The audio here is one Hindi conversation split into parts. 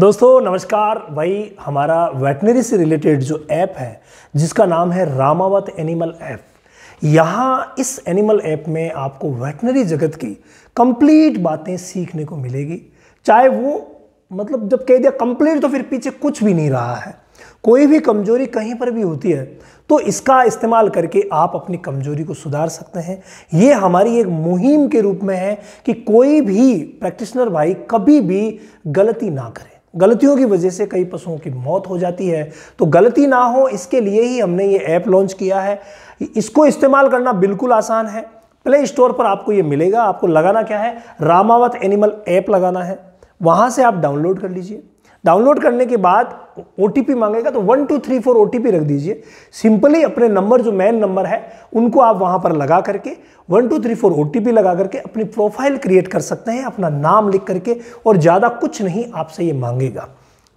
दोस्तों नमस्कार भाई हमारा वेटनरी से रिलेटेड जो ऐप है जिसका नाम है रामावत एनिमल ऐप यहाँ इस एनिमल ऐप में आपको वेटनरी जगत की कंप्लीट बातें सीखने को मिलेगी चाहे वो मतलब जब कह दिया कंप्लीट तो फिर पीछे कुछ भी नहीं रहा है कोई भी कमजोरी कहीं पर भी होती है तो इसका इस्तेमाल करके आप अपनी कमजोरी को सुधार सकते हैं ये हमारी एक मुहिम के रूप में है कि कोई भी प्रैक्टिशनर भाई कभी भी गलती ना करें गलतियों की वजह से कई पशुओं की मौत हो जाती है तो गलती ना हो इसके लिए ही हमने ये ऐप लॉन्च किया है इसको इस्तेमाल करना बिल्कुल आसान है प्ले स्टोर पर आपको ये मिलेगा आपको लगाना क्या है रामावत एनिमल ऐप लगाना है वहाँ से आप डाउनलोड कर लीजिए डाउनलोड करने के बाद ओ मांगेगा तो वन टू थ्री फोर ओ रख दीजिए सिंपली अपने नंबर जो मेन नंबर है उनको आप वहाँ पर लगा करके वन टू थ्री फोर ओ लगा करके अपनी प्रोफाइल क्रिएट कर सकते हैं अपना नाम लिख करके और ज़्यादा कुछ नहीं आपसे ये मांगेगा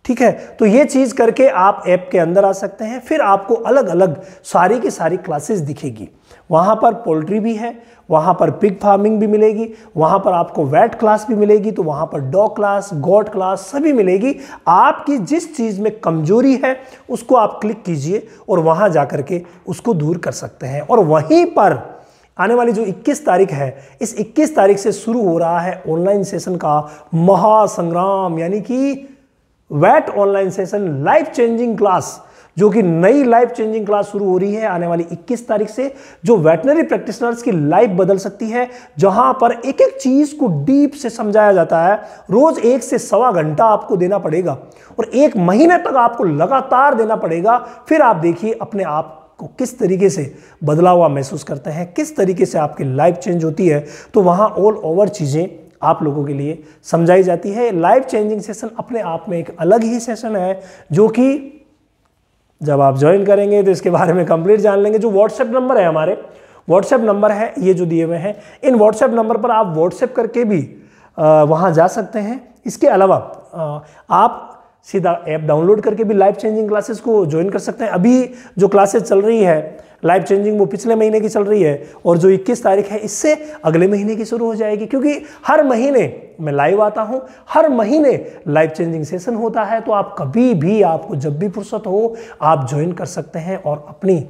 ठीक है तो ये चीज़ करके आप ऐप के अंदर आ सकते हैं फिर आपको अलग अलग सारी की सारी क्लासेस दिखेगी वहाँ पर पोल्ट्री भी है वहाँ पर पिग फार्मिंग भी मिलेगी वहाँ पर आपको वैट क्लास भी मिलेगी तो वहाँ पर डॉग क्लास गॉड क्लास सभी मिलेगी आपकी जिस चीज़ में कमजोरी है उसको आप क्लिक कीजिए और वहाँ जा के उसको दूर कर सकते हैं और वहीं पर आने वाली जो 21 तारीख है इस 21 तारीख से शुरू हो रहा है ऑनलाइन सेशन का महासंग्राम यानी कि वैट online session life changing class जो कि नई लाइफ चेंजिंग क्लास शुरू हो रही है आने वाली 21 तारीख से जो वेटनरी प्रैक्टिशनर्स की लाइफ बदल सकती है जहां पर एक एक चीज को डीप से समझाया जाता है रोज एक से सवा घंटा आपको देना पड़ेगा और एक महीने तक आपको लगातार देना पड़ेगा फिर आप देखिए अपने आप को किस तरीके से बदला हुआ महसूस करते हैं किस तरीके से आपकी लाइफ चेंज होती है तो वहां ऑल ओवर चीजें आप लोगों के लिए समझाई जाती है लाइफ चेंजिंग सेशन अपने आप में एक अलग ही सेशन है जो कि जब आप ज्वाइन करेंगे तो इसके बारे में कंप्लीट जान लेंगे जो व्हाट्सएप नंबर है हमारे व्हाट्सएप नंबर है ये जो दिए हुए हैं इन व्हाट्सएप नंबर पर आप व्हाट्सएप करके भी वहाँ जा सकते हैं इसके अलावा आप सीधा ऐप डाउनलोड करके भी लाइफ चेंजिंग क्लासेस को ज्वाइन कर सकते हैं अभी जो क्लासेस चल रही है लाइफ चेंजिंग वो पिछले महीने की चल रही है और जो 21 तारीख है इससे अगले महीने की शुरू हो जाएगी क्योंकि हर महीने मैं लाइव आता हूं हर महीने लाइफ चेंजिंग सेशन होता है तो आप कभी भी आपको जब भी फुर्सत हो आप ज्वाइन कर सकते हैं और अपनी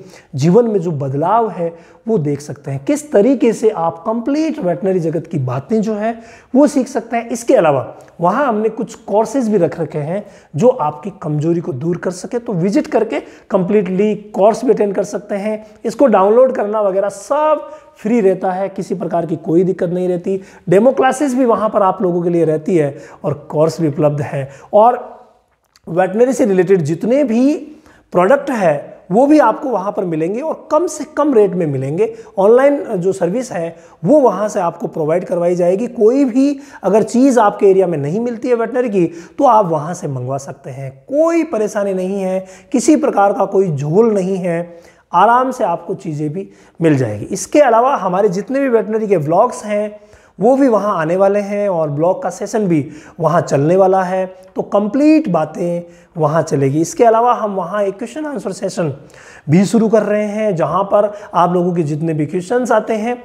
जीवन में जो बदलाव है वो देख सकते हैं किस तरीके से आप कंप्लीट वेटनरी जगत की बातें जो है वो सीख सकते हैं इसके अलावा वहाँ हमने कुछ कोर्सेज भी रख रखे हैं जो आपकी कमजोरी को दूर कर सके तो विजिट करके कंप्लीटली कोर्स भी अटेंड कर सकते हैं इसको डाउनलोड करना वगैरह सब फ्री रहता है किसी प्रकार की कोई दिक्कत नहीं रहती डेमो क्लासेस भी वहाँ पर आप लोगों के लिए रहती है और कोर्स भी उपलब्ध है और वेटनरी से रिलेटेड जितने भी प्रोडक्ट है वो भी आपको वहाँ पर मिलेंगे और कम से कम रेट में मिलेंगे ऑनलाइन जो सर्विस है वो वहाँ से आपको प्रोवाइड करवाई जाएगी कोई भी अगर चीज़ आपके एरिया में नहीं मिलती है वेटनरी की तो आप वहाँ से मंगवा सकते हैं कोई परेशानी नहीं है किसी प्रकार का कोई झोल नहीं है आराम से आपको चीज़ें भी मिल जाएगी इसके अलावा हमारे जितने भी वेटनरी के ब्लॉग्स हैं वो भी वहाँ आने वाले हैं और ब्लॉग का सेशन भी वहाँ चलने वाला है तो कंप्लीट बातें वहाँ चलेगी इसके अलावा हम वहाँ एक क्वेश्चन आंसर सेशन भी शुरू कर रहे हैं जहाँ पर आप लोगों के जितने भी क्वेश्चंस आते हैं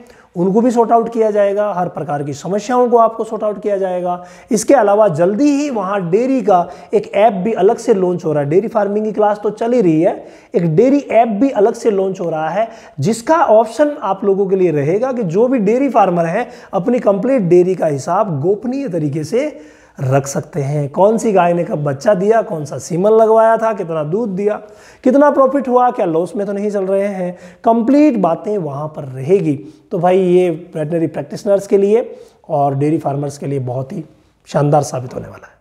उनको भी सॉर्ट आउट किया जाएगा हर प्रकार की समस्याओं को आपको सॉर्ट आउट किया जाएगा इसके अलावा जल्दी ही वहाँ डेयरी का एक ऐप भी अलग से लॉन्च हो रहा है डेयरी फार्मिंग की क्लास तो चल ही रही है एक डेयरी ऐप भी अलग से लॉन्च हो रहा है जिसका ऑप्शन आप लोगों के लिए रहेगा कि जो भी डेयरी फार्मर हैं अपनी कंप्लीट डेयरी का हिसाब गोपनीय तरीके से रख सकते हैं कौन सी गाय ने कब बच्चा दिया कौन सा सीमन लगवाया था कितना दूध दिया कितना प्रॉफिट हुआ क्या लॉस में तो नहीं चल रहे हैं कंप्लीट बातें वहाँ पर रहेगी तो भाई ये वेटनरी प्रैक्टिसनर्स के लिए और डेयरी फार्मर्स के लिए बहुत ही शानदार साबित होने वाला है